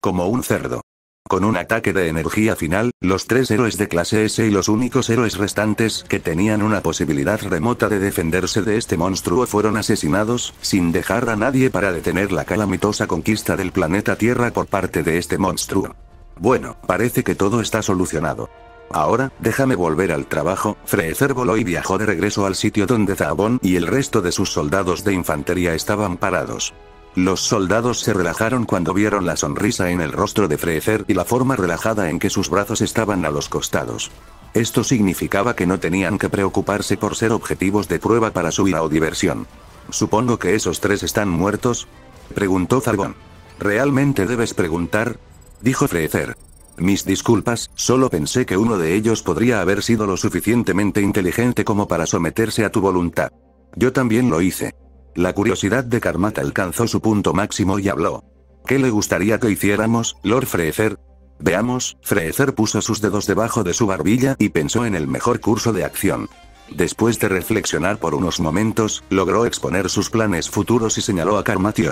Como un cerdo. Con un ataque de energía final, los tres héroes de clase S y los únicos héroes restantes que tenían una posibilidad remota de defenderse de este monstruo fueron asesinados, sin dejar a nadie para detener la calamitosa conquista del planeta Tierra por parte de este monstruo. Bueno, parece que todo está solucionado. Ahora, déjame volver al trabajo, Freezer voló y viajó de regreso al sitio donde Zabón y el resto de sus soldados de infantería estaban parados. Los soldados se relajaron cuando vieron la sonrisa en el rostro de Frezer y la forma relajada en que sus brazos estaban a los costados. Esto significaba que no tenían que preocuparse por ser objetivos de prueba para su ira o diversión. Supongo que esos tres están muertos? preguntó Zargon. ¿Realmente debes preguntar? dijo Frezer. Mis disculpas, solo pensé que uno de ellos podría haber sido lo suficientemente inteligente como para someterse a tu voluntad. Yo también lo hice. La curiosidad de Karmat alcanzó su punto máximo y habló. ¿Qué le gustaría que hiciéramos, Lord Frezer? Veamos, Frezer puso sus dedos debajo de su barbilla y pensó en el mejor curso de acción. Después de reflexionar por unos momentos, logró exponer sus planes futuros y señaló a Karmat y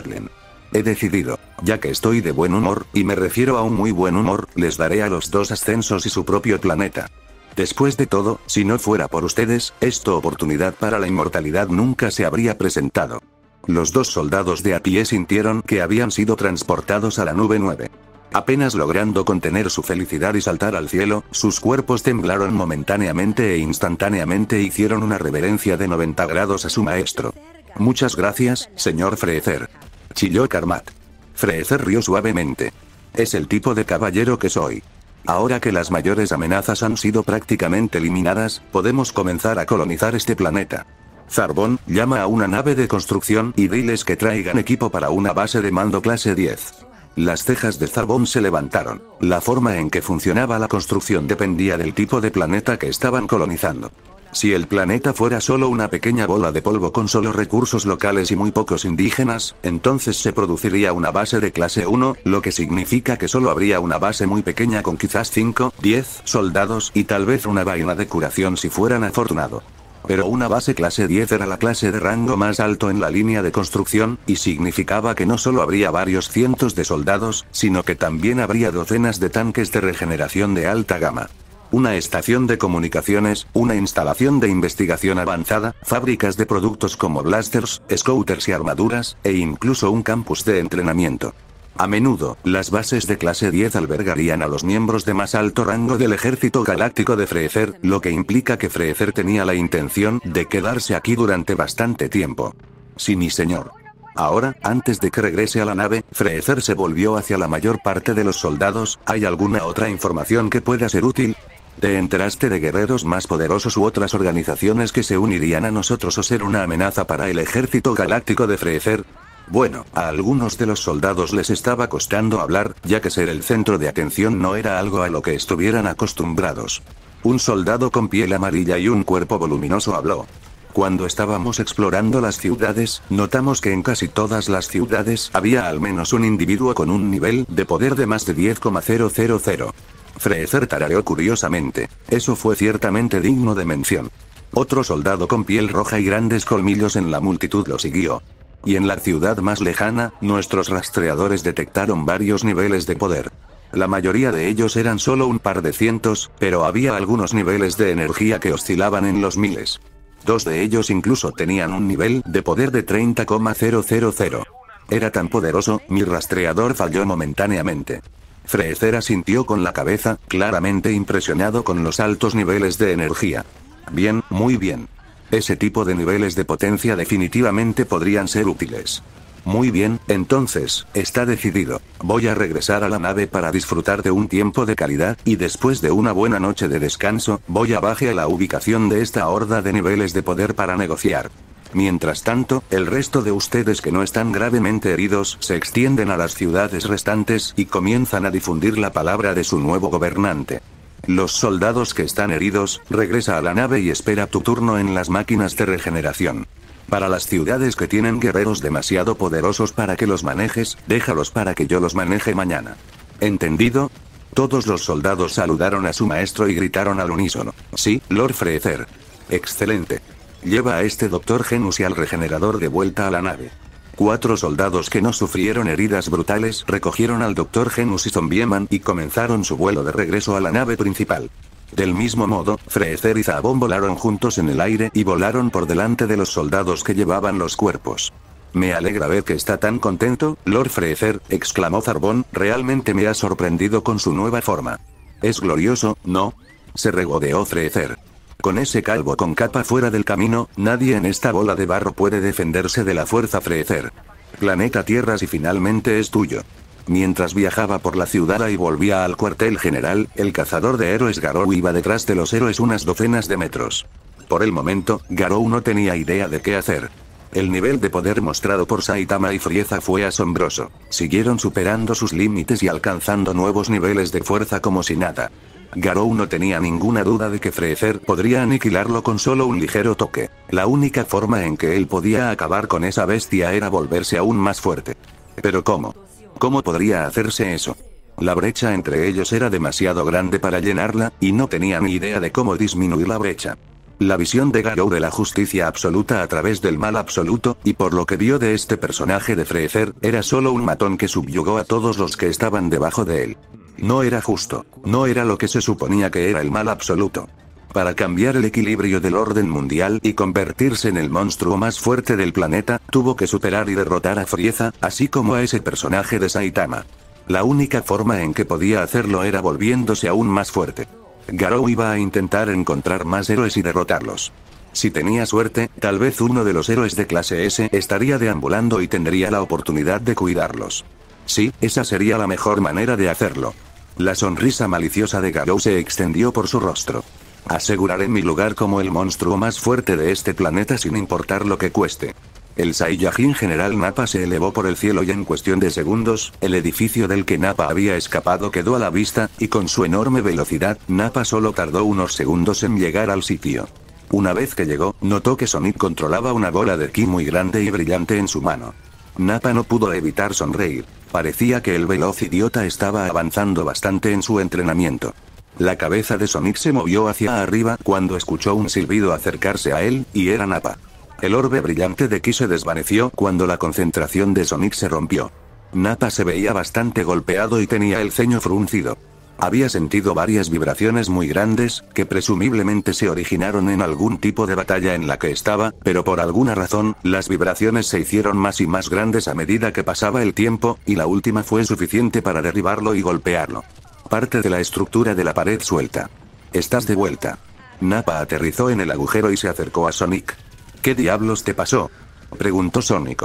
He decidido, ya que estoy de buen humor, y me refiero a un muy buen humor, les daré a los dos ascensos y su propio planeta. Después de todo, si no fuera por ustedes, esta oportunidad para la inmortalidad nunca se habría presentado. Los dos soldados de a pie sintieron que habían sido transportados a la nube 9. Apenas logrando contener su felicidad y saltar al cielo, sus cuerpos temblaron momentáneamente e instantáneamente hicieron una reverencia de 90 grados a su maestro. Muchas gracias, señor Freezer. Chilló Karmat. Freezer rió suavemente. Es el tipo de caballero que soy. Ahora que las mayores amenazas han sido prácticamente eliminadas, podemos comenzar a colonizar este planeta. Zarbon, llama a una nave de construcción y diles que traigan equipo para una base de mando clase 10. Las cejas de Zarbon se levantaron. La forma en que funcionaba la construcción dependía del tipo de planeta que estaban colonizando. Si el planeta fuera solo una pequeña bola de polvo con solo recursos locales y muy pocos indígenas, entonces se produciría una base de clase 1, lo que significa que solo habría una base muy pequeña con quizás 5, 10 soldados y tal vez una vaina de curación si fueran afortunados. Pero una base clase 10 era la clase de rango más alto en la línea de construcción, y significaba que no solo habría varios cientos de soldados, sino que también habría docenas de tanques de regeneración de alta gama una estación de comunicaciones, una instalación de investigación avanzada, fábricas de productos como blasters, scooters y armaduras, e incluso un campus de entrenamiento. A menudo, las bases de clase 10 albergarían a los miembros de más alto rango del ejército galáctico de Frezer, lo que implica que Frezer tenía la intención de quedarse aquí durante bastante tiempo. Sí mi señor. Ahora, antes de que regrese a la nave, Frezer se volvió hacia la mayor parte de los soldados, ¿hay alguna otra información que pueda ser útil? ¿Te enteraste de guerreros más poderosos u otras organizaciones que se unirían a nosotros o ser una amenaza para el ejército galáctico de Frecer. Bueno, a algunos de los soldados les estaba costando hablar, ya que ser el centro de atención no era algo a lo que estuvieran acostumbrados. Un soldado con piel amarilla y un cuerpo voluminoso habló. Cuando estábamos explorando las ciudades, notamos que en casi todas las ciudades había al menos un individuo con un nivel de poder de más de 10,000. Frecer tarareó curiosamente. Eso fue ciertamente digno de mención. Otro soldado con piel roja y grandes colmillos en la multitud lo siguió. Y en la ciudad más lejana, nuestros rastreadores detectaron varios niveles de poder. La mayoría de ellos eran solo un par de cientos, pero había algunos niveles de energía que oscilaban en los miles. Dos de ellos incluso tenían un nivel de poder de 30,000. Era tan poderoso, mi rastreador falló momentáneamente. Freecera sintió con la cabeza, claramente impresionado con los altos niveles de energía. Bien, muy bien. Ese tipo de niveles de potencia definitivamente podrían ser útiles. Muy bien, entonces, está decidido. Voy a regresar a la nave para disfrutar de un tiempo de calidad, y después de una buena noche de descanso, voy a baje a la ubicación de esta horda de niveles de poder para negociar. Mientras tanto, el resto de ustedes que no están gravemente heridos se extienden a las ciudades restantes y comienzan a difundir la palabra de su nuevo gobernante. Los soldados que están heridos, regresa a la nave y espera tu turno en las máquinas de regeneración. Para las ciudades que tienen guerreros demasiado poderosos para que los manejes, déjalos para que yo los maneje mañana. ¿Entendido? Todos los soldados saludaron a su maestro y gritaron al unísono. Sí, Lord Freezer. Excelente lleva a este doctor Genus y al regenerador de vuelta a la nave. Cuatro soldados que no sufrieron heridas brutales recogieron al Dr. Genus y Zombieman y comenzaron su vuelo de regreso a la nave principal. Del mismo modo, Freecer y Zabón volaron juntos en el aire y volaron por delante de los soldados que llevaban los cuerpos. Me alegra ver que está tan contento, Lord Freecer, exclamó Zarbón, realmente me ha sorprendido con su nueva forma. Es glorioso, ¿no? Se regodeó Freecer. Con ese calvo con capa fuera del camino, nadie en esta bola de barro puede defenderse de la fuerza Freezer. Planeta Tierra si finalmente es tuyo. Mientras viajaba por la ciudad y volvía al cuartel general, el cazador de héroes Garou iba detrás de los héroes unas docenas de metros. Por el momento, Garou no tenía idea de qué hacer. El nivel de poder mostrado por Saitama y Frieza fue asombroso. Siguieron superando sus límites y alcanzando nuevos niveles de fuerza como si nada. Garou no tenía ninguna duda de que Frecer podría aniquilarlo con solo un ligero toque. La única forma en que él podía acabar con esa bestia era volverse aún más fuerte. Pero ¿cómo? ¿Cómo podría hacerse eso? La brecha entre ellos era demasiado grande para llenarla, y no tenía ni idea de cómo disminuir la brecha. La visión de Garou de la justicia absoluta a través del mal absoluto, y por lo que vio de este personaje de Frecer, era solo un matón que subyugó a todos los que estaban debajo de él. No era justo, no era lo que se suponía que era el mal absoluto. Para cambiar el equilibrio del orden mundial y convertirse en el monstruo más fuerte del planeta, tuvo que superar y derrotar a Frieza, así como a ese personaje de Saitama. La única forma en que podía hacerlo era volviéndose aún más fuerte. Garou iba a intentar encontrar más héroes y derrotarlos. Si tenía suerte, tal vez uno de los héroes de clase S estaría deambulando y tendría la oportunidad de cuidarlos. Sí, esa sería la mejor manera de hacerlo. La sonrisa maliciosa de Garou se extendió por su rostro. Aseguraré mi lugar como el monstruo más fuerte de este planeta sin importar lo que cueste. El Saiyajin General Napa se elevó por el cielo y en cuestión de segundos, el edificio del que Napa había escapado quedó a la vista, y con su enorme velocidad, Napa solo tardó unos segundos en llegar al sitio. Una vez que llegó, notó que Sonic controlaba una bola de ki muy grande y brillante en su mano. Napa no pudo evitar sonreír. Parecía que el veloz idiota estaba avanzando bastante en su entrenamiento. La cabeza de Sonic se movió hacia arriba cuando escuchó un silbido acercarse a él, y era Napa. El orbe brillante de Ki se desvaneció cuando la concentración de Sonic se rompió. Napa se veía bastante golpeado y tenía el ceño fruncido. Había sentido varias vibraciones muy grandes, que presumiblemente se originaron en algún tipo de batalla en la que estaba, pero por alguna razón, las vibraciones se hicieron más y más grandes a medida que pasaba el tiempo, y la última fue suficiente para derribarlo y golpearlo. Parte de la estructura de la pared suelta. Estás de vuelta. Napa aterrizó en el agujero y se acercó a Sonic. ¿Qué diablos te pasó? preguntó Sonic.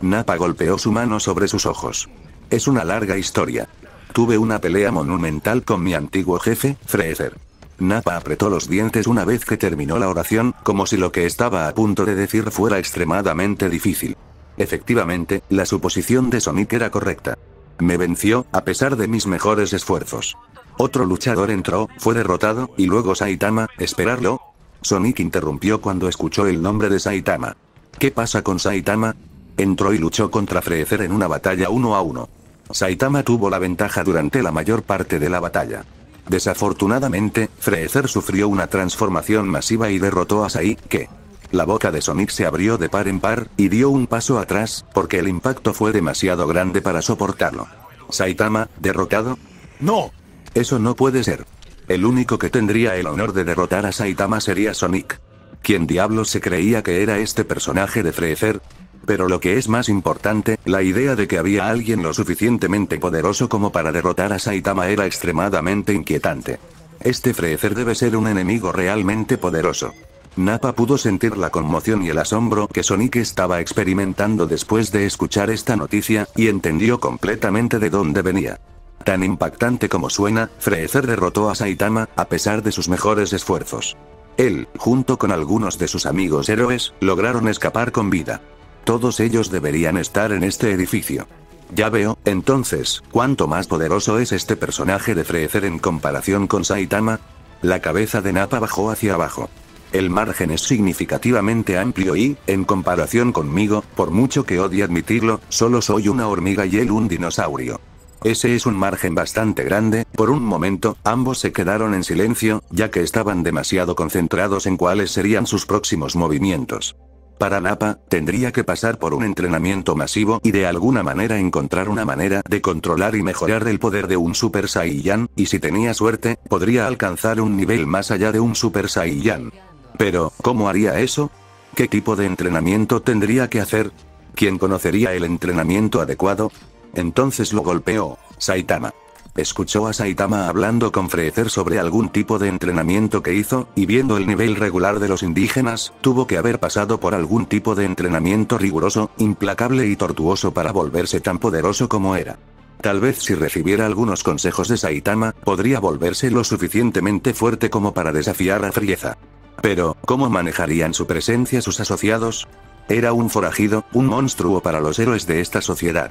Napa golpeó su mano sobre sus ojos. Es una larga historia. Tuve una pelea monumental con mi antiguo jefe, Frezer. Napa apretó los dientes una vez que terminó la oración, como si lo que estaba a punto de decir fuera extremadamente difícil. Efectivamente, la suposición de Sonic era correcta. Me venció, a pesar de mis mejores esfuerzos. Otro luchador entró, fue derrotado, y luego Saitama, ¿esperarlo? Sonic interrumpió cuando escuchó el nombre de Saitama. ¿Qué pasa con Saitama? Entró y luchó contra Freezer en una batalla uno a uno. Saitama tuvo la ventaja durante la mayor parte de la batalla. Desafortunadamente, Freezer sufrió una transformación masiva y derrotó a Sai, que... La boca de Sonic se abrió de par en par, y dio un paso atrás, porque el impacto fue demasiado grande para soportarlo. Saitama, derrotado. ¡No! Eso no puede ser. El único que tendría el honor de derrotar a Saitama sería Sonic. ¿Quién diablos se creía que era este personaje de Freezer? pero lo que es más importante, la idea de que había alguien lo suficientemente poderoso como para derrotar a Saitama era extremadamente inquietante. Este Freezer debe ser un enemigo realmente poderoso. Napa pudo sentir la conmoción y el asombro que Sonic estaba experimentando después de escuchar esta noticia, y entendió completamente de dónde venía. Tan impactante como suena, Freezer derrotó a Saitama, a pesar de sus mejores esfuerzos. Él, junto con algunos de sus amigos héroes, lograron escapar con vida. Todos ellos deberían estar en este edificio. Ya veo, entonces, cuánto más poderoso es este personaje de Frecer en comparación con Saitama. La cabeza de Napa bajó hacia abajo. El margen es significativamente amplio y, en comparación conmigo, por mucho que odie admitirlo, solo soy una hormiga y él un dinosaurio. Ese es un margen bastante grande, por un momento, ambos se quedaron en silencio, ya que estaban demasiado concentrados en cuáles serían sus próximos movimientos. Para Napa, tendría que pasar por un entrenamiento masivo y de alguna manera encontrar una manera de controlar y mejorar el poder de un Super Saiyan, y si tenía suerte, podría alcanzar un nivel más allá de un Super Saiyan. Pero, ¿cómo haría eso? ¿Qué tipo de entrenamiento tendría que hacer? ¿Quién conocería el entrenamiento adecuado? Entonces lo golpeó, Saitama. Escuchó a Saitama hablando con Frecer sobre algún tipo de entrenamiento que hizo, y viendo el nivel regular de los indígenas, tuvo que haber pasado por algún tipo de entrenamiento riguroso, implacable y tortuoso para volverse tan poderoso como era. Tal vez si recibiera algunos consejos de Saitama, podría volverse lo suficientemente fuerte como para desafiar a Frieza. Pero, ¿cómo manejarían su presencia sus asociados? Era un forajido, un monstruo para los héroes de esta sociedad.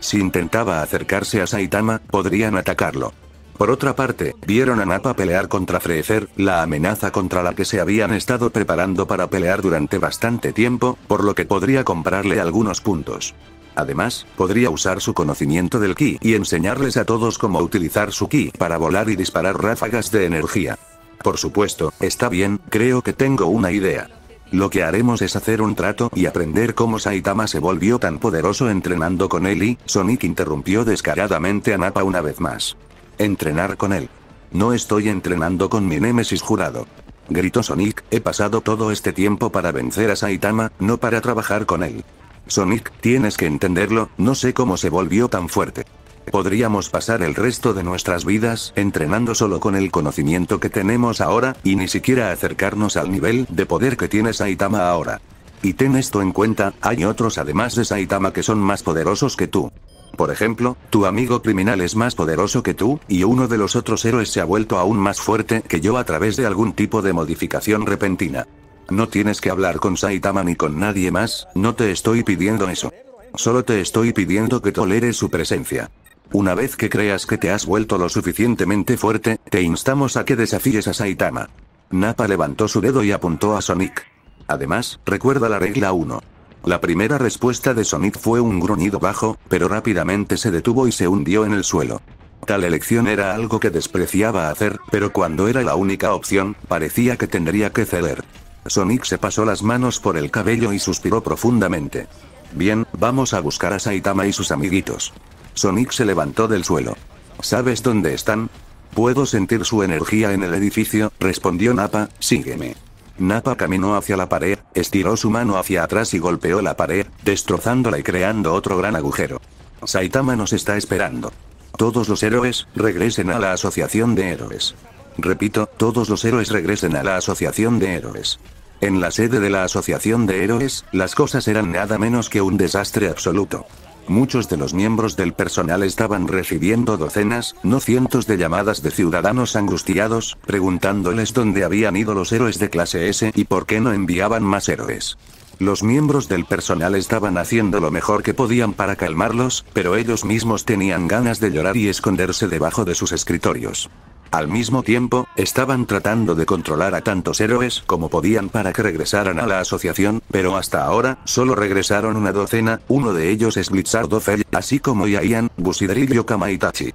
Si intentaba acercarse a Saitama, podrían atacarlo. Por otra parte, vieron a Nappa pelear contra Freezer, la amenaza contra la que se habían estado preparando para pelear durante bastante tiempo, por lo que podría comprarle algunos puntos. Además, podría usar su conocimiento del ki y enseñarles a todos cómo utilizar su ki para volar y disparar ráfagas de energía. Por supuesto, está bien, creo que tengo una idea. Lo que haremos es hacer un trato y aprender cómo Saitama se volvió tan poderoso entrenando con él y, Sonic interrumpió descaradamente a Nappa una vez más. Entrenar con él. No estoy entrenando con mi némesis jurado. Gritó Sonic, he pasado todo este tiempo para vencer a Saitama, no para trabajar con él. Sonic, tienes que entenderlo, no sé cómo se volvió tan fuerte. Podríamos pasar el resto de nuestras vidas entrenando solo con el conocimiento que tenemos ahora, y ni siquiera acercarnos al nivel de poder que tiene Saitama ahora. Y ten esto en cuenta, hay otros además de Saitama que son más poderosos que tú. Por ejemplo, tu amigo criminal es más poderoso que tú, y uno de los otros héroes se ha vuelto aún más fuerte que yo a través de algún tipo de modificación repentina. No tienes que hablar con Saitama ni con nadie más, no te estoy pidiendo eso. Solo te estoy pidiendo que toleres su presencia. Una vez que creas que te has vuelto lo suficientemente fuerte, te instamos a que desafíes a Saitama. Nappa levantó su dedo y apuntó a Sonic. Además, recuerda la regla 1. La primera respuesta de Sonic fue un gruñido bajo, pero rápidamente se detuvo y se hundió en el suelo. Tal elección era algo que despreciaba hacer, pero cuando era la única opción, parecía que tendría que ceder. Sonic se pasó las manos por el cabello y suspiró profundamente. Bien, vamos a buscar a Saitama y sus amiguitos. Sonic se levantó del suelo. ¿Sabes dónde están? Puedo sentir su energía en el edificio, respondió Napa, sígueme. Napa caminó hacia la pared, estiró su mano hacia atrás y golpeó la pared, destrozándola y creando otro gran agujero. Saitama nos está esperando. Todos los héroes, regresen a la Asociación de Héroes. Repito, todos los héroes regresen a la Asociación de Héroes. En la sede de la Asociación de Héroes, las cosas eran nada menos que un desastre absoluto. Muchos de los miembros del personal estaban recibiendo docenas, no cientos de llamadas de ciudadanos angustiados, preguntándoles dónde habían ido los héroes de clase S y por qué no enviaban más héroes. Los miembros del personal estaban haciendo lo mejor que podían para calmarlos, pero ellos mismos tenían ganas de llorar y esconderse debajo de sus escritorios. Al mismo tiempo, estaban tratando de controlar a tantos héroes como podían para que regresaran a la asociación, pero hasta ahora, solo regresaron una docena, uno de ellos es Blizzard Fell, así como Ian, Busidrillo Kamaitachi.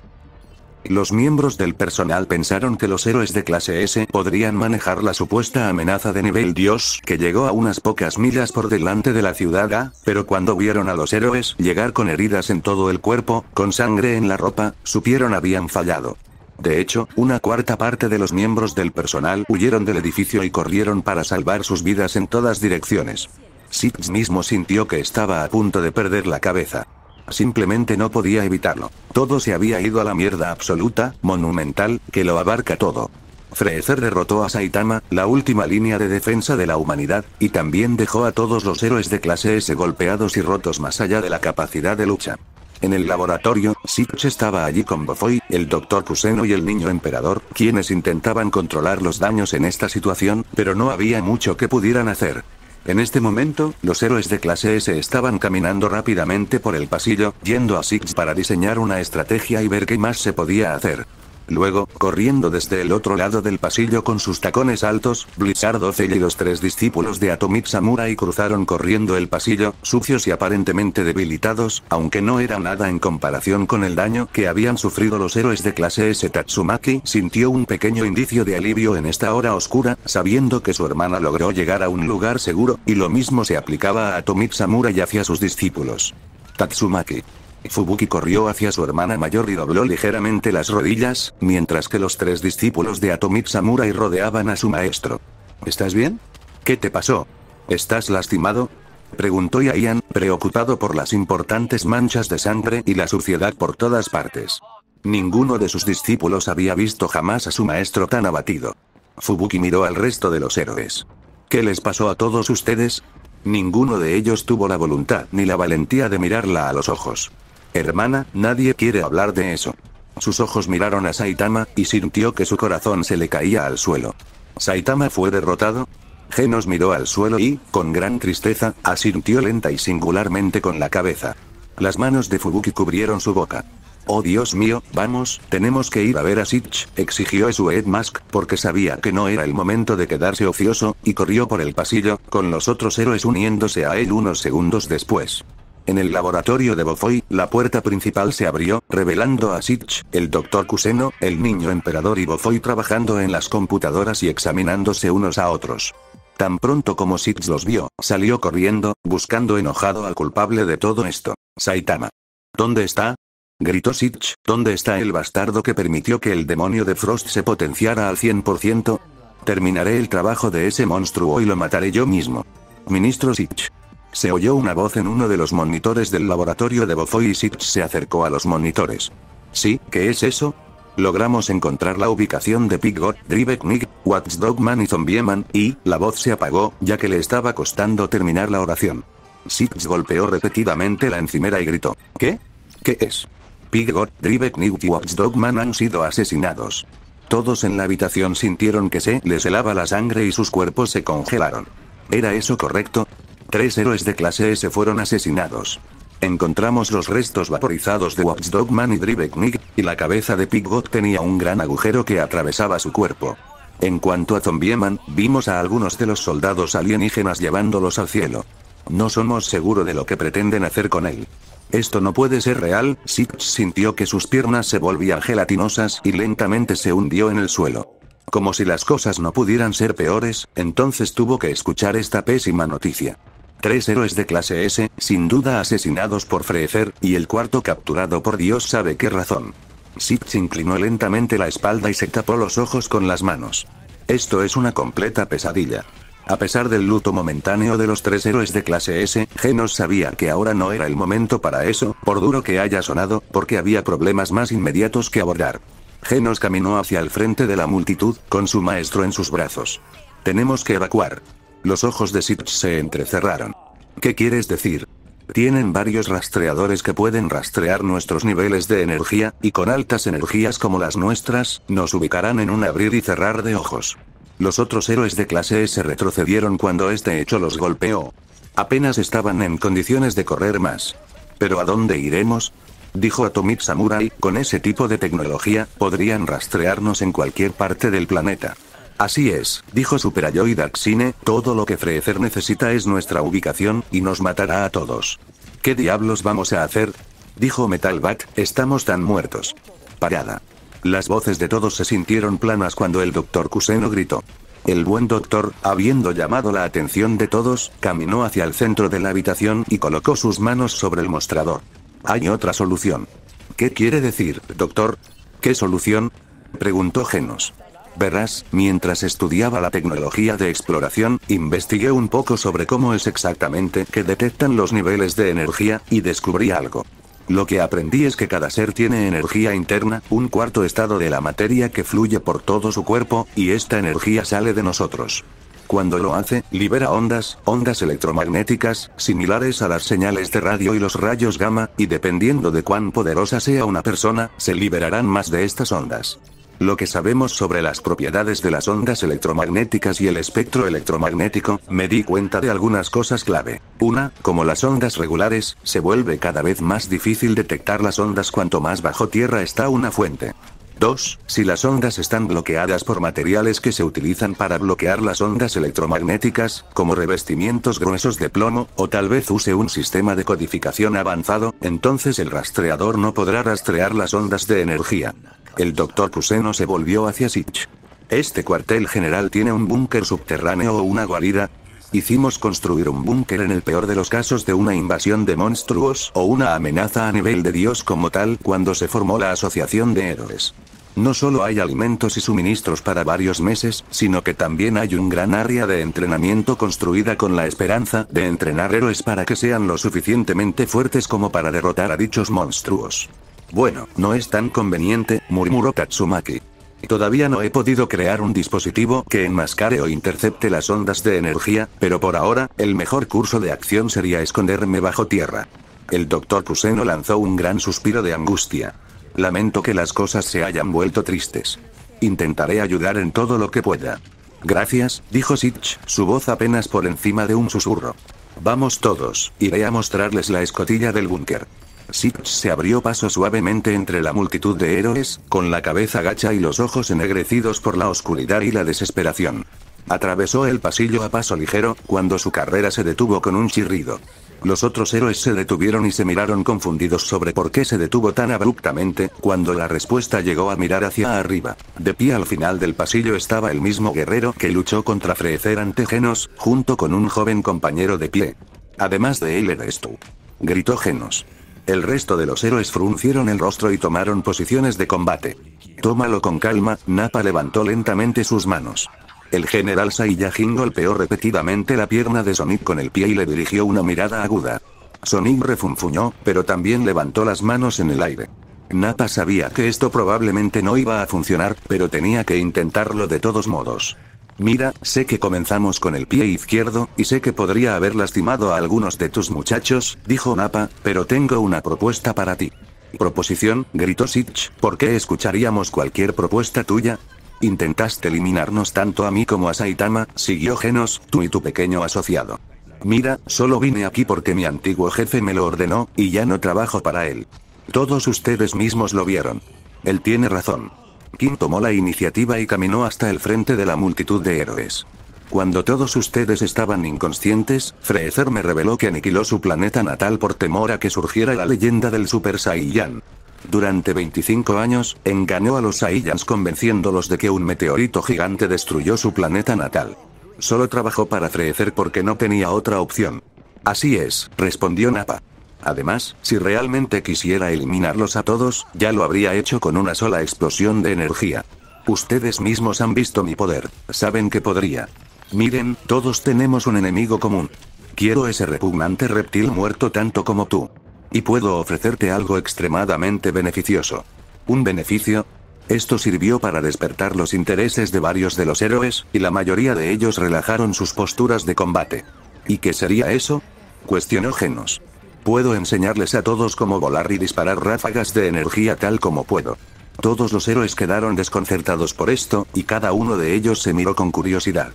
Los miembros del personal pensaron que los héroes de clase S podrían manejar la supuesta amenaza de nivel Dios que llegó a unas pocas millas por delante de la ciudad A, pero cuando vieron a los héroes llegar con heridas en todo el cuerpo, con sangre en la ropa, supieron habían fallado. De hecho, una cuarta parte de los miembros del personal huyeron del edificio y corrieron para salvar sus vidas en todas direcciones. Sitz mismo sintió que estaba a punto de perder la cabeza. Simplemente no podía evitarlo. Todo se había ido a la mierda absoluta, monumental, que lo abarca todo. Frecer derrotó a Saitama, la última línea de defensa de la humanidad, y también dejó a todos los héroes de clase S golpeados y rotos más allá de la capacidad de lucha. En el laboratorio, Sitch estaba allí con Bofoy, el doctor Kuseno y el niño emperador, quienes intentaban controlar los daños en esta situación, pero no había mucho que pudieran hacer. En este momento, los héroes de clase S estaban caminando rápidamente por el pasillo, yendo a Six para diseñar una estrategia y ver qué más se podía hacer. Luego, corriendo desde el otro lado del pasillo con sus tacones altos, Blizzard 12 y los tres discípulos de Atomic Samurai cruzaron corriendo el pasillo, sucios y aparentemente debilitados, aunque no era nada en comparación con el daño que habían sufrido los héroes de clase S. Tatsumaki sintió un pequeño indicio de alivio en esta hora oscura, sabiendo que su hermana logró llegar a un lugar seguro, y lo mismo se aplicaba a Atomic y hacia sus discípulos. Tatsumaki. Fubuki corrió hacia su hermana mayor y dobló ligeramente las rodillas, mientras que los tres discípulos de Atomic Samurai rodeaban a su maestro. ¿Estás bien? ¿Qué te pasó? ¿Estás lastimado? Preguntó Ian, preocupado por las importantes manchas de sangre y la suciedad por todas partes. Ninguno de sus discípulos había visto jamás a su maestro tan abatido. Fubuki miró al resto de los héroes. ¿Qué les pasó a todos ustedes? Ninguno de ellos tuvo la voluntad ni la valentía de mirarla a los ojos. Hermana, nadie quiere hablar de eso. Sus ojos miraron a Saitama, y sintió que su corazón se le caía al suelo. Saitama fue derrotado. Genos miró al suelo y, con gran tristeza, asintió lenta y singularmente con la cabeza. Las manos de Fubuki cubrieron su boca. Oh Dios mío, vamos, tenemos que ir a ver a Sitch, exigió su Mask, porque sabía que no era el momento de quedarse ocioso, y corrió por el pasillo, con los otros héroes uniéndose a él unos segundos después. En el laboratorio de Bofoy, la puerta principal se abrió, revelando a Sitch, el doctor Kuseno, el niño emperador y Bofoy trabajando en las computadoras y examinándose unos a otros. Tan pronto como Sitch los vio, salió corriendo, buscando enojado al culpable de todo esto, Saitama. ¿Dónde está? Gritó Sitch, ¿dónde está el bastardo que permitió que el demonio de Frost se potenciara al 100%? Terminaré el trabajo de ese monstruo y lo mataré yo mismo. Ministro Sitch, se oyó una voz en uno de los monitores del laboratorio de Bozoi y Sitch se acercó a los monitores. Sí, ¿qué es eso? Logramos encontrar la ubicación de Piggot, Drive Watts, Dogman y Zombieman y, la voz se apagó, ya que le estaba costando terminar la oración. Sitz golpeó repetidamente la encimera y gritó. ¿Qué? ¿Qué es? Piggot, Drive y Watchdog han sido asesinados. Todos en la habitación sintieron que se les helaba la sangre y sus cuerpos se congelaron. ¿Era eso correcto? Tres héroes de clase e S fueron asesinados. Encontramos los restos vaporizados de Watchdog Man y Nick y la cabeza de Piggot tenía un gran agujero que atravesaba su cuerpo. En cuanto a Zombieman, vimos a algunos de los soldados alienígenas llevándolos al cielo. No somos seguros de lo que pretenden hacer con él. Esto no puede ser real, Six sintió que sus piernas se volvían gelatinosas y lentamente se hundió en el suelo. Como si las cosas no pudieran ser peores, entonces tuvo que escuchar esta pésima noticia. Tres héroes de clase S, sin duda asesinados por Frecer, y el cuarto capturado por Dios sabe qué razón. Sitch inclinó lentamente la espalda y se tapó los ojos con las manos. Esto es una completa pesadilla. A pesar del luto momentáneo de los tres héroes de clase S, Genos sabía que ahora no era el momento para eso, por duro que haya sonado, porque había problemas más inmediatos que abordar. Genos caminó hacia el frente de la multitud, con su maestro en sus brazos. Tenemos que evacuar. Los ojos de Sitch se entrecerraron. ¿Qué quieres decir? Tienen varios rastreadores que pueden rastrear nuestros niveles de energía, y con altas energías como las nuestras, nos ubicarán en un abrir y cerrar de ojos. Los otros héroes de clase S retrocedieron cuando este hecho los golpeó. Apenas estaban en condiciones de correr más. ¿Pero a dónde iremos? Dijo Atomic Samurai, con ese tipo de tecnología, podrían rastrearnos en cualquier parte del planeta. Así es, dijo Superajoy Xine, todo lo que Freezer necesita es nuestra ubicación, y nos matará a todos. ¿Qué diablos vamos a hacer? Dijo Metalbat, estamos tan muertos. Parada. Las voces de todos se sintieron planas cuando el doctor Kuseno gritó. El buen doctor, habiendo llamado la atención de todos, caminó hacia el centro de la habitación y colocó sus manos sobre el mostrador. Hay otra solución. ¿Qué quiere decir, doctor? ¿Qué solución? preguntó Genos. Verás, mientras estudiaba la tecnología de exploración, investigué un poco sobre cómo es exactamente que detectan los niveles de energía, y descubrí algo. Lo que aprendí es que cada ser tiene energía interna, un cuarto estado de la materia que fluye por todo su cuerpo, y esta energía sale de nosotros. Cuando lo hace, libera ondas, ondas electromagnéticas, similares a las señales de radio y los rayos gamma, y dependiendo de cuán poderosa sea una persona, se liberarán más de estas ondas. Lo que sabemos sobre las propiedades de las ondas electromagnéticas y el espectro electromagnético, me di cuenta de algunas cosas clave. Una, como las ondas regulares, se vuelve cada vez más difícil detectar las ondas cuanto más bajo tierra está una fuente. 2. Si las ondas están bloqueadas por materiales que se utilizan para bloquear las ondas electromagnéticas, como revestimientos gruesos de plomo, o tal vez use un sistema de codificación avanzado, entonces el rastreador no podrá rastrear las ondas de energía. El doctor Cuseno se volvió hacia Sitch. Este cuartel general tiene un búnker subterráneo o una guarida, Hicimos construir un búnker en el peor de los casos de una invasión de monstruos o una amenaza a nivel de Dios como tal cuando se formó la Asociación de Héroes. No solo hay alimentos y suministros para varios meses, sino que también hay un gran área de entrenamiento construida con la esperanza de entrenar héroes para que sean lo suficientemente fuertes como para derrotar a dichos monstruos. Bueno, no es tan conveniente, murmuró Katsumaki. Todavía no he podido crear un dispositivo que enmascare o intercepte las ondas de energía, pero por ahora, el mejor curso de acción sería esconderme bajo tierra. El doctor Cuseno lanzó un gran suspiro de angustia. Lamento que las cosas se hayan vuelto tristes. Intentaré ayudar en todo lo que pueda. Gracias, dijo Sitch, su voz apenas por encima de un susurro. Vamos todos, iré a mostrarles la escotilla del búnker. Sitch se abrió paso suavemente entre la multitud de héroes, con la cabeza gacha y los ojos ennegrecidos por la oscuridad y la desesperación. Atravesó el pasillo a paso ligero, cuando su carrera se detuvo con un chirrido. Los otros héroes se detuvieron y se miraron confundidos sobre por qué se detuvo tan abruptamente, cuando la respuesta llegó a mirar hacia arriba. De pie al final del pasillo estaba el mismo guerrero que luchó contra Freecer ante Genos, junto con un joven compañero de pie. Además de él eres tú. Gritó Genos. El resto de los héroes fruncieron el rostro y tomaron posiciones de combate. Tómalo con calma, Napa levantó lentamente sus manos. El general Saiyajin golpeó repetidamente la pierna de Sonic con el pie y le dirigió una mirada aguda. Sonic refunfuñó, pero también levantó las manos en el aire. Napa sabía que esto probablemente no iba a funcionar, pero tenía que intentarlo de todos modos. Mira, sé que comenzamos con el pie izquierdo, y sé que podría haber lastimado a algunos de tus muchachos, dijo Napa, pero tengo una propuesta para ti. Proposición, gritó Sitch, ¿por qué escucharíamos cualquier propuesta tuya? Intentaste eliminarnos tanto a mí como a Saitama, siguió Genos, tú y tu pequeño asociado. Mira, solo vine aquí porque mi antiguo jefe me lo ordenó, y ya no trabajo para él. Todos ustedes mismos lo vieron. Él tiene razón. Kim tomó la iniciativa y caminó hasta el frente de la multitud de héroes. Cuando todos ustedes estaban inconscientes, Freecer me reveló que aniquiló su planeta natal por temor a que surgiera la leyenda del Super Saiyan. Durante 25 años, engañó a los Saiyans convenciéndolos de que un meteorito gigante destruyó su planeta natal. Solo trabajó para Freecer porque no tenía otra opción. Así es, respondió Napa. Además, si realmente quisiera eliminarlos a todos, ya lo habría hecho con una sola explosión de energía. Ustedes mismos han visto mi poder, saben que podría. Miren, todos tenemos un enemigo común. Quiero ese repugnante reptil muerto tanto como tú. Y puedo ofrecerte algo extremadamente beneficioso. ¿Un beneficio? Esto sirvió para despertar los intereses de varios de los héroes, y la mayoría de ellos relajaron sus posturas de combate. ¿Y qué sería eso? Cuestionó Genos. Puedo enseñarles a todos cómo volar y disparar ráfagas de energía tal como puedo. Todos los héroes quedaron desconcertados por esto, y cada uno de ellos se miró con curiosidad.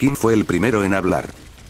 ¿Quién fue el primero en hablar.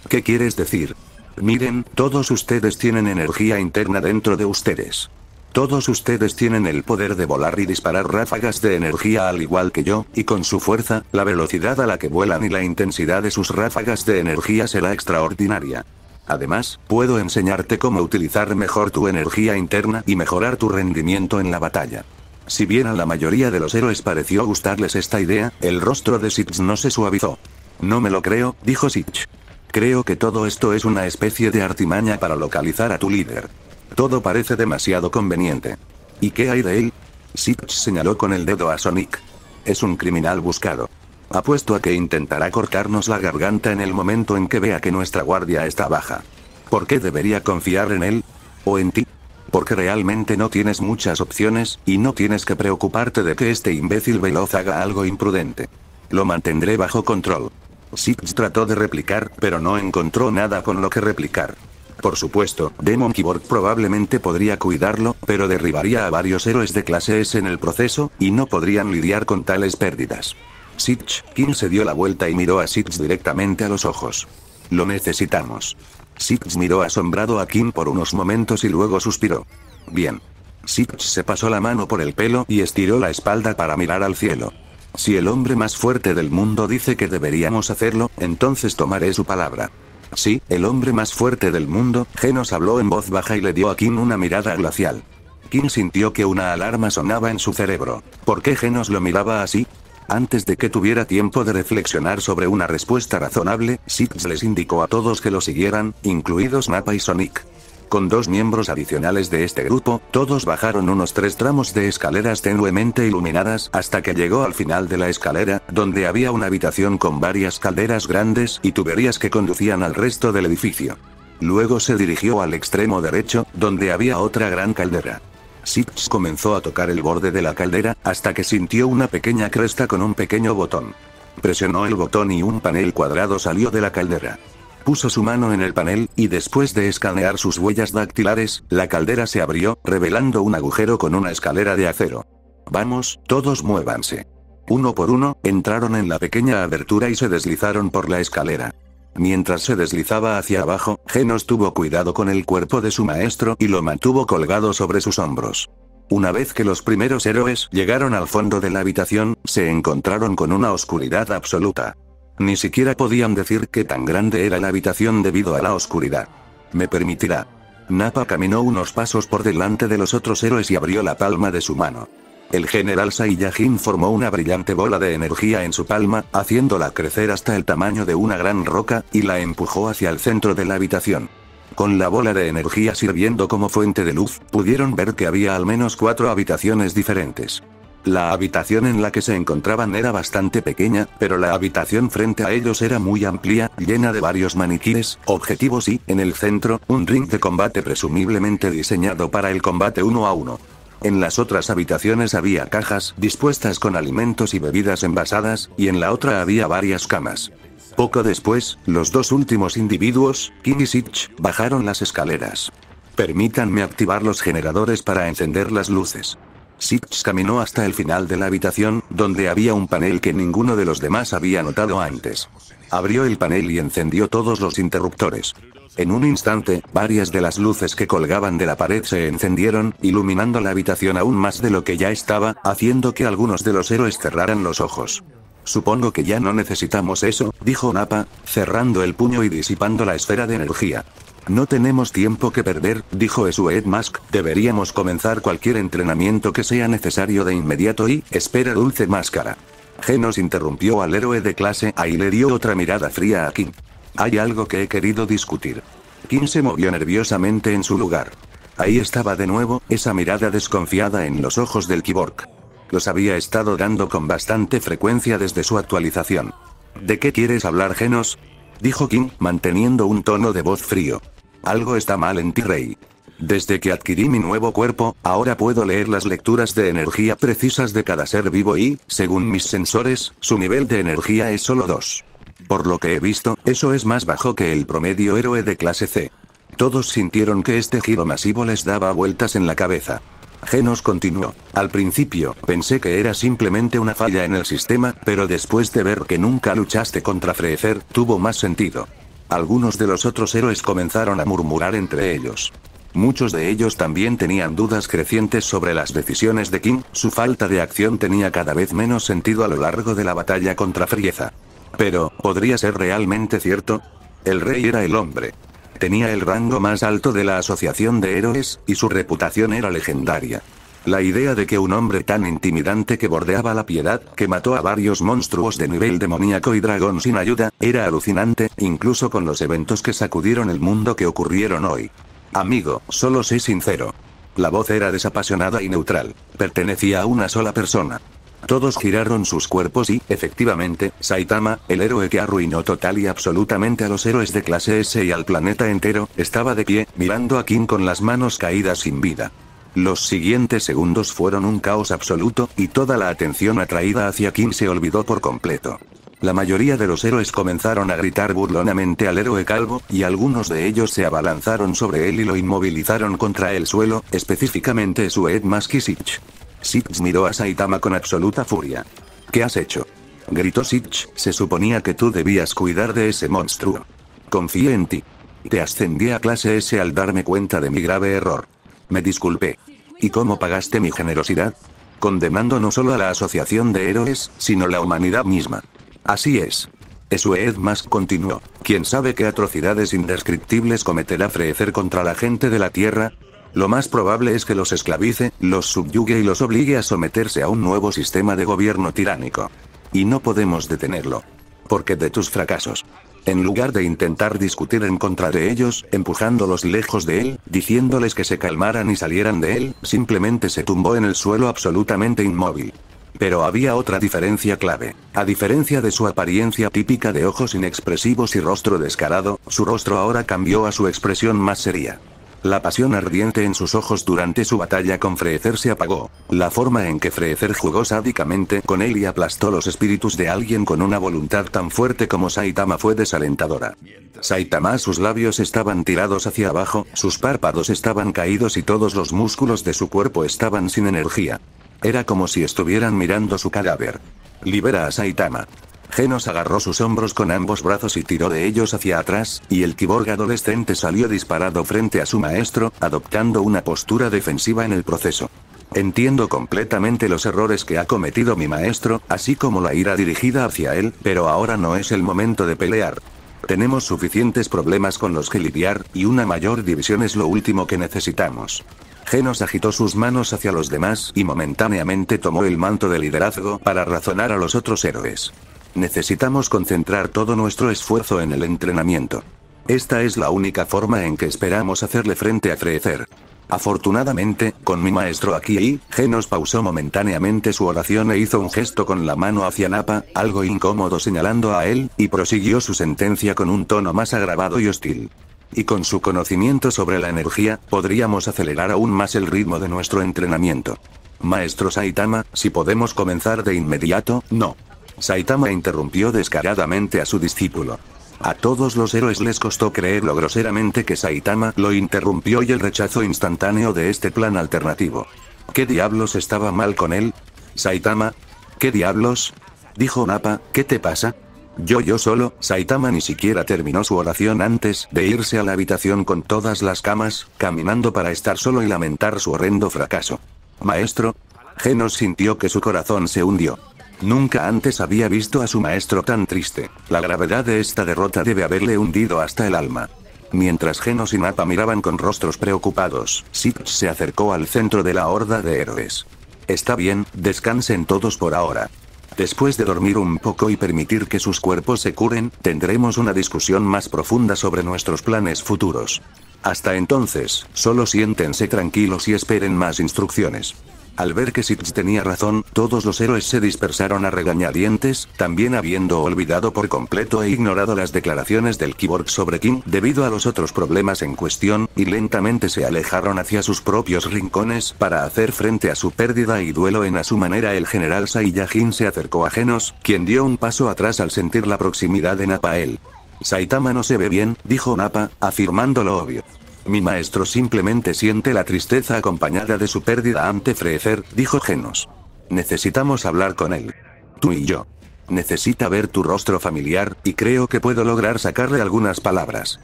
¿Qué quieres decir? Miren, todos ustedes tienen energía interna dentro de ustedes. Todos ustedes tienen el poder de volar y disparar ráfagas de energía al igual que yo, y con su fuerza, la velocidad a la que vuelan y la intensidad de sus ráfagas de energía será extraordinaria. Además, puedo enseñarte cómo utilizar mejor tu energía interna y mejorar tu rendimiento en la batalla. Si bien a la mayoría de los héroes pareció gustarles esta idea, el rostro de Sitch no se suavizó. No me lo creo, dijo Sitch. Creo que todo esto es una especie de artimaña para localizar a tu líder. Todo parece demasiado conveniente. ¿Y qué hay de él? Sitch señaló con el dedo a Sonic. Es un criminal buscado. Apuesto a que intentará cortarnos la garganta en el momento en que vea que nuestra guardia está baja. ¿Por qué debería confiar en él? ¿O en ti? Porque realmente no tienes muchas opciones, y no tienes que preocuparte de que este imbécil veloz haga algo imprudente. Lo mantendré bajo control. Six trató de replicar, pero no encontró nada con lo que replicar. Por supuesto, Demon Keyboard probablemente podría cuidarlo, pero derribaría a varios héroes de clase S en el proceso, y no podrían lidiar con tales pérdidas. Sitch, Kim se dio la vuelta y miró a Sitch directamente a los ojos. Lo necesitamos. Sitch miró asombrado a Kim por unos momentos y luego suspiró. Bien. Sitch se pasó la mano por el pelo y estiró la espalda para mirar al cielo. Si el hombre más fuerte del mundo dice que deberíamos hacerlo, entonces tomaré su palabra. Sí, el hombre más fuerte del mundo, Genos habló en voz baja y le dio a Kim una mirada glacial. Kim sintió que una alarma sonaba en su cerebro. ¿Por qué Genos lo miraba así? Antes de que tuviera tiempo de reflexionar sobre una respuesta razonable, Six les indicó a todos que lo siguieran, incluidos Nappa y Sonic. Con dos miembros adicionales de este grupo, todos bajaron unos tres tramos de escaleras tenuemente iluminadas hasta que llegó al final de la escalera, donde había una habitación con varias calderas grandes y tuberías que conducían al resto del edificio. Luego se dirigió al extremo derecho, donde había otra gran caldera. Six comenzó a tocar el borde de la caldera, hasta que sintió una pequeña cresta con un pequeño botón. Presionó el botón y un panel cuadrado salió de la caldera. Puso su mano en el panel, y después de escanear sus huellas dactilares, la caldera se abrió, revelando un agujero con una escalera de acero. Vamos, todos muévanse. Uno por uno, entraron en la pequeña abertura y se deslizaron por la escalera. Mientras se deslizaba hacia abajo, Genos tuvo cuidado con el cuerpo de su maestro y lo mantuvo colgado sobre sus hombros. Una vez que los primeros héroes llegaron al fondo de la habitación, se encontraron con una oscuridad absoluta. Ni siquiera podían decir qué tan grande era la habitación debido a la oscuridad. Me permitirá. Napa caminó unos pasos por delante de los otros héroes y abrió la palma de su mano. El general Saiyajin formó una brillante bola de energía en su palma, haciéndola crecer hasta el tamaño de una gran roca, y la empujó hacia el centro de la habitación. Con la bola de energía sirviendo como fuente de luz, pudieron ver que había al menos cuatro habitaciones diferentes. La habitación en la que se encontraban era bastante pequeña, pero la habitación frente a ellos era muy amplia, llena de varios maniquíes, objetivos y, en el centro, un ring de combate presumiblemente diseñado para el combate uno a uno. En las otras habitaciones había cajas dispuestas con alimentos y bebidas envasadas, y en la otra había varias camas. Poco después, los dos últimos individuos, King y Sitch, bajaron las escaleras. Permítanme activar los generadores para encender las luces. Sitch caminó hasta el final de la habitación, donde había un panel que ninguno de los demás había notado antes. Abrió el panel y encendió todos los interruptores. En un instante, varias de las luces que colgaban de la pared se encendieron, iluminando la habitación aún más de lo que ya estaba, haciendo que algunos de los héroes cerraran los ojos. Supongo que ya no necesitamos eso, dijo Napa, cerrando el puño y disipando la esfera de energía. No tenemos tiempo que perder, dijo Esued Mask, deberíamos comenzar cualquier entrenamiento que sea necesario de inmediato y, espera dulce máscara. Genos interrumpió al héroe de clase A y le dio otra mirada fría a Kim. Hay algo que he querido discutir. Kim se movió nerviosamente en su lugar. Ahí estaba de nuevo, esa mirada desconfiada en los ojos del Kiborg. Los había estado dando con bastante frecuencia desde su actualización. ¿De qué quieres hablar, Genos? Dijo Kim, manteniendo un tono de voz frío. Algo está mal en ti, Rey. Desde que adquirí mi nuevo cuerpo, ahora puedo leer las lecturas de energía precisas de cada ser vivo y, según mis sensores, su nivel de energía es solo 2. Por lo que he visto, eso es más bajo que el promedio héroe de clase C. Todos sintieron que este giro masivo les daba vueltas en la cabeza. Genos continuó. Al principio, pensé que era simplemente una falla en el sistema, pero después de ver que nunca luchaste contra Frecer, tuvo más sentido. Algunos de los otros héroes comenzaron a murmurar entre ellos. Muchos de ellos también tenían dudas crecientes sobre las decisiones de Kim, su falta de acción tenía cada vez menos sentido a lo largo de la batalla contra Frieza. Pero, ¿podría ser realmente cierto? El rey era el hombre. Tenía el rango más alto de la Asociación de Héroes, y su reputación era legendaria. La idea de que un hombre tan intimidante que bordeaba la piedad, que mató a varios monstruos de nivel demoníaco y dragón sin ayuda, era alucinante, incluso con los eventos que sacudieron el mundo que ocurrieron hoy. Amigo, solo sé sincero. La voz era desapasionada y neutral. Pertenecía a una sola persona. Todos giraron sus cuerpos y, efectivamente, Saitama, el héroe que arruinó total y absolutamente a los héroes de clase S y al planeta entero, estaba de pie, mirando a Kim con las manos caídas sin vida. Los siguientes segundos fueron un caos absoluto, y toda la atención atraída hacia Kim se olvidó por completo. La mayoría de los héroes comenzaron a gritar burlonamente al héroe calvo, y algunos de ellos se abalanzaron sobre él y lo inmovilizaron contra el suelo, específicamente su Ed Maskisich. Sitch miró a Saitama con absoluta furia. ¿Qué has hecho? Gritó Sitch, se suponía que tú debías cuidar de ese monstruo. Confié en ti. Te ascendí a clase S al darme cuenta de mi grave error. Me disculpé. ¿Y cómo pagaste mi generosidad? Condenando no solo a la Asociación de Héroes, sino la humanidad misma. Así es. Esued más continuó. ¿Quién sabe qué atrocidades indescriptibles cometerá Frecer contra la gente de la Tierra? Lo más probable es que los esclavice, los subyugue y los obligue a someterse a un nuevo sistema de gobierno tiránico. Y no podemos detenerlo. Porque de tus fracasos. En lugar de intentar discutir en contra de ellos, empujándolos lejos de él, diciéndoles que se calmaran y salieran de él, simplemente se tumbó en el suelo absolutamente inmóvil. Pero había otra diferencia clave. A diferencia de su apariencia típica de ojos inexpresivos y rostro descarado, su rostro ahora cambió a su expresión más seria. La pasión ardiente en sus ojos durante su batalla con Freezer se apagó. La forma en que Freezer jugó sádicamente con él y aplastó los espíritus de alguien con una voluntad tan fuerte como Saitama fue desalentadora. Saitama sus labios estaban tirados hacia abajo, sus párpados estaban caídos y todos los músculos de su cuerpo estaban sin energía. Era como si estuvieran mirando su cadáver. Libera a Saitama. Genos agarró sus hombros con ambos brazos y tiró de ellos hacia atrás, y el kiborg adolescente salió disparado frente a su maestro, adoptando una postura defensiva en el proceso. Entiendo completamente los errores que ha cometido mi maestro, así como la ira dirigida hacia él, pero ahora no es el momento de pelear. Tenemos suficientes problemas con los que lidiar, y una mayor división es lo último que necesitamos. Genos agitó sus manos hacia los demás y momentáneamente tomó el manto de liderazgo para razonar a los otros héroes. Necesitamos concentrar todo nuestro esfuerzo en el entrenamiento. Esta es la única forma en que esperamos hacerle frente a Freezer. Afortunadamente, con mi maestro aquí Genos pausó momentáneamente su oración e hizo un gesto con la mano hacia Napa, algo incómodo señalando a él, y prosiguió su sentencia con un tono más agravado y hostil y con su conocimiento sobre la energía, podríamos acelerar aún más el ritmo de nuestro entrenamiento. Maestro Saitama, si podemos comenzar de inmediato, no. Saitama interrumpió descaradamente a su discípulo. A todos los héroes les costó creerlo groseramente que Saitama lo interrumpió y el rechazo instantáneo de este plan alternativo. ¿Qué diablos estaba mal con él? Saitama, ¿qué diablos? Dijo Napa, ¿qué te pasa? Yo yo solo, Saitama ni siquiera terminó su oración antes de irse a la habitación con todas las camas, caminando para estar solo y lamentar su horrendo fracaso. Maestro. Genos sintió que su corazón se hundió. Nunca antes había visto a su maestro tan triste. La gravedad de esta derrota debe haberle hundido hasta el alma. Mientras Genos y Nappa miraban con rostros preocupados, Sitch se acercó al centro de la horda de héroes. Está bien, descansen todos por ahora. Después de dormir un poco y permitir que sus cuerpos se curen, tendremos una discusión más profunda sobre nuestros planes futuros. Hasta entonces, solo siéntense tranquilos y esperen más instrucciones. Al ver que Sitch tenía razón, todos los héroes se dispersaron a regañadientes, también habiendo olvidado por completo e ignorado las declaraciones del Keyboard sobre Kim debido a los otros problemas en cuestión, y lentamente se alejaron hacia sus propios rincones para hacer frente a su pérdida y duelo en a su manera el general Saiyajin se acercó a Genos, quien dio un paso atrás al sentir la proximidad de Napael. Saitama no se ve bien, dijo Napa, afirmando lo obvio. Mi maestro simplemente siente la tristeza acompañada de su pérdida ante Freezer, dijo Genos. Necesitamos hablar con él. Tú y yo. Necesita ver tu rostro familiar, y creo que puedo lograr sacarle algunas palabras.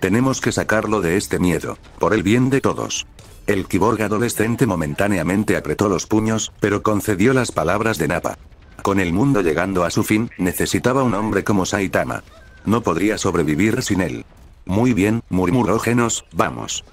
Tenemos que sacarlo de este miedo, por el bien de todos. El kiborg adolescente momentáneamente apretó los puños, pero concedió las palabras de Napa. Con el mundo llegando a su fin, necesitaba un hombre como Saitama. No podría sobrevivir sin él. Muy bien, murmuró Genos, vamos.